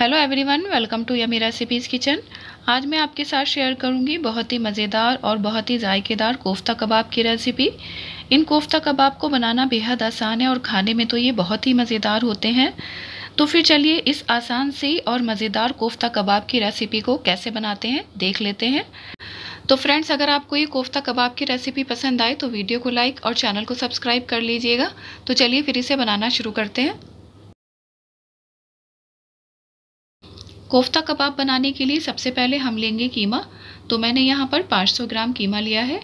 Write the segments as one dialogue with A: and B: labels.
A: hello everyone welcome to yummy recipes kitchen आज मैं आपके साथ शेयर करूंगी बहुत ही मज़ेदार और बहुत ही जायकेदार कोफ्ता कबाब की रेसिपी इन कोफ्ता कबाब को बनाना बेहद आसान है और खाने में तो ये बहुत ही मज़ेदार होते हैं तो फिर चलिए इस आसान सी और मज़ेदार कोफ्ता कबाब की रेसिपी को कैसे बनाते हैं देख लेते हैं तो फ्रेंड्स अगर आपको ये कोफ्ता कबाब की रेसिपी पसंद आए तो वीडियो को लाइक और चैनल को सब्सक्राइब कर लीजिएगा तो चलिए फिर इसे बनाना शुरू करते हैं कोफ्ता कबाब बनाने के लिए सबसे पहले हम लेंगे कीमा तो मैंने यहाँ पर 500 ग्राम कीमा लिया है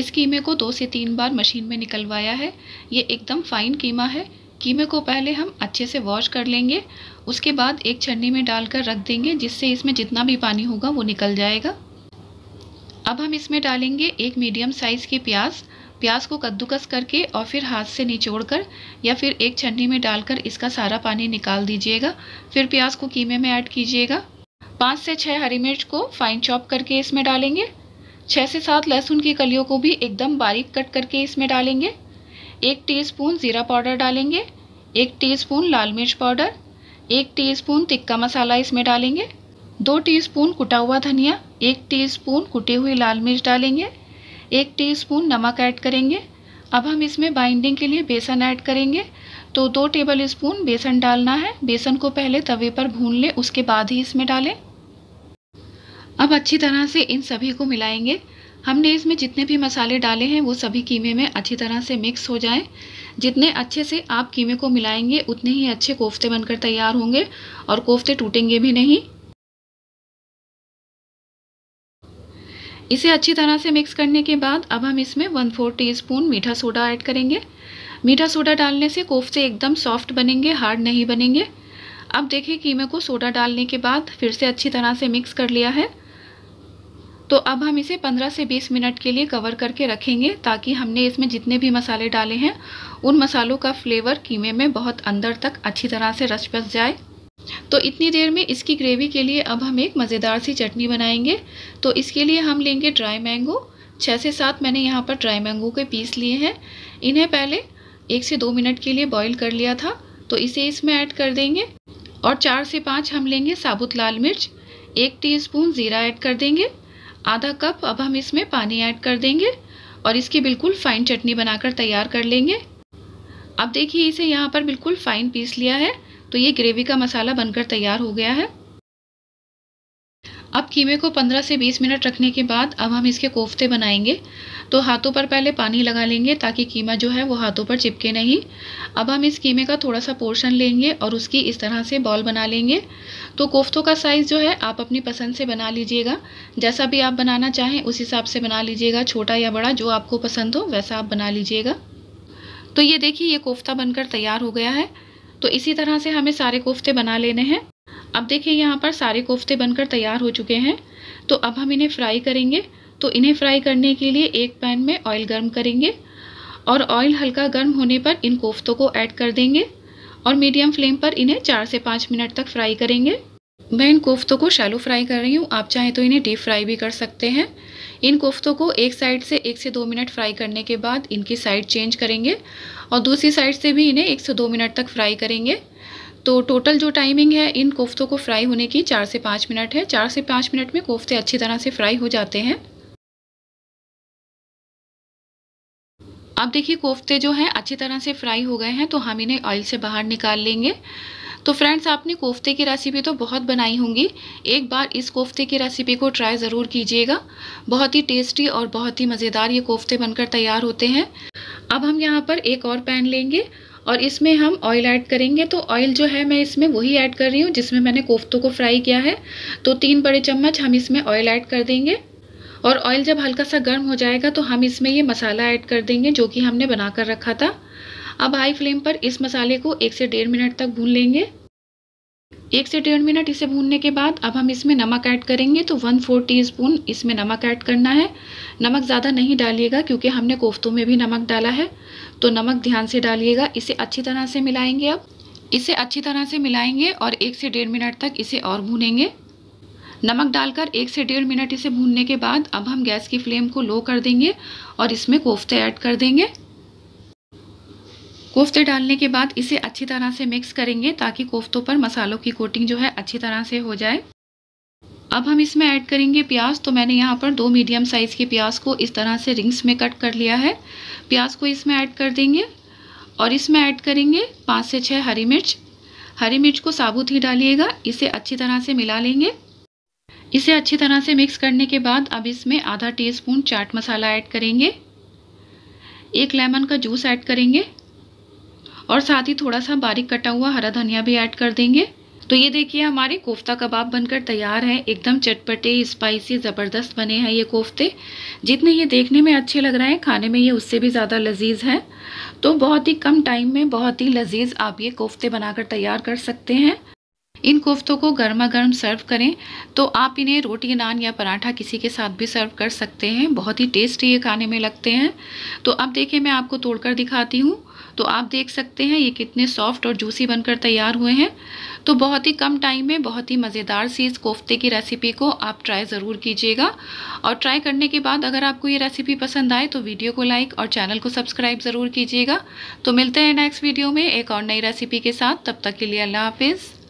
A: इस कीमे को दो से तीन बार मशीन में निकलवाया है ये एकदम फाइन कीमा है कीमे को पहले हम अच्छे से वॉश कर लेंगे उसके बाद एक छन्नी में डालकर रख देंगे जिससे इसमें जितना भी पानी होगा वो निकल जाएगा अब हम इसमें डालेंगे एक मीडियम साइज़ की प्याज़ प्याज को कद्दूकस करके और फिर हाथ से निचोड़कर या फिर एक छन्नी में डालकर इसका सारा पानी निकाल दीजिएगा फिर प्याज को कीमे में ऐड कीजिएगा पाँच से छः हरी मिर्च को फाइन चॉप करके इसमें डालेंगे छः से सात लहसुन की कलियों को भी एकदम बारीक कट करके इसमें डालेंगे एक टीस्पून ज़ीरा पाउडर डालेंगे एक टीस्पून लाल मिर्च पाउडर एक टीस्पून तिक्का मसाला इसमें डालेंगे दो टीस्पून कुटा हुआ धनिया एक टीस्पून कुटी हुई लाल मिर्च डालेंगे एक टीस्पून नमक ऐड करेंगे अब हम इसमें बाइंडिंग के लिए बेसन ऐड करेंगे तो दो टेबल स्पून बेसन डालना है बेसन को पहले तवे पर भून लें उसके बाद ही इसमें डालें अब अच्छी तरह से इन सभी को मिलाएंगे हमने इसमें जितने भी मसाले डाले हैं वो सभी कीमे में अच्छी तरह से मिक्स हो जाएं जितने अच्छे से आप कीमे को मिलाएंगे उतने ही अच्छे कोफ्ते बनकर तैयार होंगे और कोफ्ते टूटेंगे भी नहीं इसे अच्छी तरह से मिक्स करने के बाद अब हम इसमें वन फोर टी मीठा सोडा ऐड करेंगे मीठा सोडा डालने से कोफ्ते एकदम सॉफ्ट बनेंगे हार्ड नहीं बनेंगे अब देखिए कीमे को सोडा डालने के बाद फिर से अच्छी तरह से मिक्स कर लिया है तो अब हम इसे 15 से 20 मिनट के लिए कवर करके रखेंगे ताकि हमने इसमें जितने भी मसाले डाले हैं उन मसालों का फ्लेवर कीमे में बहुत अंदर तक अच्छी तरह से रच बस जाए तो इतनी देर में इसकी ग्रेवी के लिए अब हम एक मज़ेदार सी चटनी बनाएंगे तो इसके लिए हम लेंगे ड्राई मैंगो छः से सात मैंने यहाँ पर ड्राई मैंगो के पीस लिए हैं इन्हें पहले एक से दो मिनट के लिए बॉईल कर लिया था तो इसे इसमें ऐड कर देंगे और चार से पाँच हम लेंगे साबुत लाल मिर्च एक टी ज़ीरा ऐड कर देंगे आधा कप अब हम इसमें पानी ऐड कर देंगे और इसकी बिल्कुल फ़ाइन चटनी बनाकर तैयार कर लेंगे अब देखिए इसे यहाँ पर बिल्कुल फ़ाइन पीस लिया है तो ये ग्रेवी का मसाला बनकर तैयार हो गया है अब कीमे को 15 से 20 मिनट रखने के बाद अब हम इसके कोफ्ते बनाएंगे तो हाथों पर पहले पानी लगा लेंगे ताकि कीमा जो है वो हाथों पर चिपके नहीं अब हम इस कीमे का थोड़ा सा पोर्शन लेंगे और उसकी इस तरह से बॉल बना लेंगे तो कोफ्तों का साइज़ जो है आप अपनी पसंद से बना लीजिएगा जैसा भी आप बनाना चाहें उस हिसाब से बना लीजिएगा छोटा या बड़ा जो आपको पसंद हो वैसा आप बना लीजिएगा तो ये देखिए ये कोफ्ता बनकर तैयार हो गया है तो इसी तरह से हमें सारे कोफ्ते बना लेने हैं अब देखिए यहाँ पर सारे कोफ्ते बनकर तैयार हो चुके हैं तो अब हम इन्हें फ्राई करेंगे तो इन्हें फ्राई करने के लिए एक पैन में ऑयल गर्म करेंगे और ऑयल हल्का गर्म होने पर इन कोफ्तों को ऐड कर देंगे और मीडियम फ्लेम पर इन्हें चार से पाँच मिनट तक फ्राई करेंगे मैं इन कोफ्तों को शैलो फ्राई कर रही हूँ आप चाहें तो इन्हें डीप फ्राई भी कर सकते हैं इन कोफ्तों को एक साइड से एक से दो मिनट फ्राई करने के बाद इनकी साइड चेंज करेंगे और दूसरी साइड से भी इन्हें एक से दो मिनट तक फ्राई करेंगे तो टोटल जो टाइमिंग है इन कोफ्तों को फ्राई होने की चार से पाँच मिनट है चार से पाँच मिनट में कोफ्ते अच्छी तरह से फ्राई हो जाते हैं अब देखिए कोफ्ते जो हैं अच्छी तरह से फ्राई हो गए हैं तो हम इन्हें ऑयल से बाहर निकाल लेंगे तो फ्रेंड्स आपने कोफ्ते की रेसिपी तो बहुत बनाई होंगी एक बार इस कोफ्ते की रेसिपी को ट्राई ज़रूर कीजिएगा बहुत ही टेस्टी और बहुत ही मज़ेदार ये कोफ्ते बनकर तैयार होते हैं अब हम यहाँ पर एक और पैन लेंगे और इसमें हम ऑयल ऐड करेंगे तो ऑयल जो है मैं इसमें वही ऐड कर रही हूँ जिसमें मैंने कोफ्तों को फ्राई किया है तो तीन बड़े चम्मच हम इसमें ऑयल ऐड कर देंगे और ऑयल जब हल्का सा गर्म हो जाएगा तो हम इसमें ये मसाला ऐड कर देंगे जो कि हमने बना कर रखा था अब हाई फ्लेम पर इस मसाले को एक से डेढ़ मिनट तक भून लेंगे एक से डेढ़ मिनट इसे भूनने के बाद अब हम इसमें नमक ऐड करेंगे तो वन फोर टी स्पून इसमें नमक ऐड करना है नमक ज़्यादा नहीं डालिएगा क्योंकि हमने कोफ्तों में भी नमक डाला है तो नमक ध्यान से डालिएगा इसे अच्छी तरह से मिलाएंगे अब इसे अच्छी तरह से मिलाएंगे और एक से डेढ़ मिनट तक इसे और भूनेंगे नमक डालकर एक से डेढ़ मिनट इसे भूनने के बाद अब हम गैस की फ्लेम को लो कर देंगे और इसमें कोफ्ते ऐड कर देंगे कोफ्ते डालने के बाद इसे अच्छी तरह से मिक्स करेंगे ताकि कोफ्तों पर मसालों की कोटिंग जो है अच्छी तरह से हो जाए अब हम इसमें ऐड करेंगे प्याज तो मैंने यहाँ पर दो मीडियम साइज़ के प्याज को इस तरह से रिंग्स में कट कर लिया है प्याज को इसमें ऐड कर देंगे और इसमें ऐड करेंगे पाँच से छः हरी मिर्च हरी मिर्च को साबुत ही डालिएगा इसे अच्छी तरह से मिला लेंगे इसे अच्छी तरह से मिक्स करने के बाद अब इसमें आधा टीस्पून चाट मसाला ऐड करेंगे एक लेमन का जूस ऐड करेंगे और साथ ही थोड़ा सा बारीक कटा हुआ हरा धनिया भी ऐड कर देंगे तो ये देखिए हमारे कोफ्ता कबाब बनकर तैयार हैं एकदम चटपटे स्पाइसी ज़बरदस्त बने हैं ये कोफ्ते जितने ये देखने में अच्छे लग रहे हैं खाने में ये उससे भी ज़्यादा लजीज है तो बहुत ही कम टाइम में बहुत ही लजीज आप ये कोफ्ते बनाकर तैयार कर सकते हैं इन कोफ्तों को गर्मा गर्म सर्व करें तो आप इन्हें रोटी नान या पराठा किसी के साथ भी सर्व कर सकते हैं बहुत ही टेस्टी ये खाने में लगते हैं तो अब देखिए मैं आपको तोड़कर दिखाती हूँ तो आप देख सकते हैं ये कितने सॉफ्ट और जूसी बनकर तैयार हुए हैं तो बहुत ही कम टाइम में बहुत ही मज़ेदार सी इस कोफ्ते की रेसिपी को आप ट्राई ज़रूर कीजिएगा और ट्राई करने के बाद अगर आपको ये रेसिपी पसंद आए तो वीडियो को लाइक और चैनल को सब्सक्राइब ज़रूर कीजिएगा तो मिलते हैं नेक्स्ट वीडियो में एक और नई रेसिपी के साथ तब तक के लिए अल्लाह हाफिज़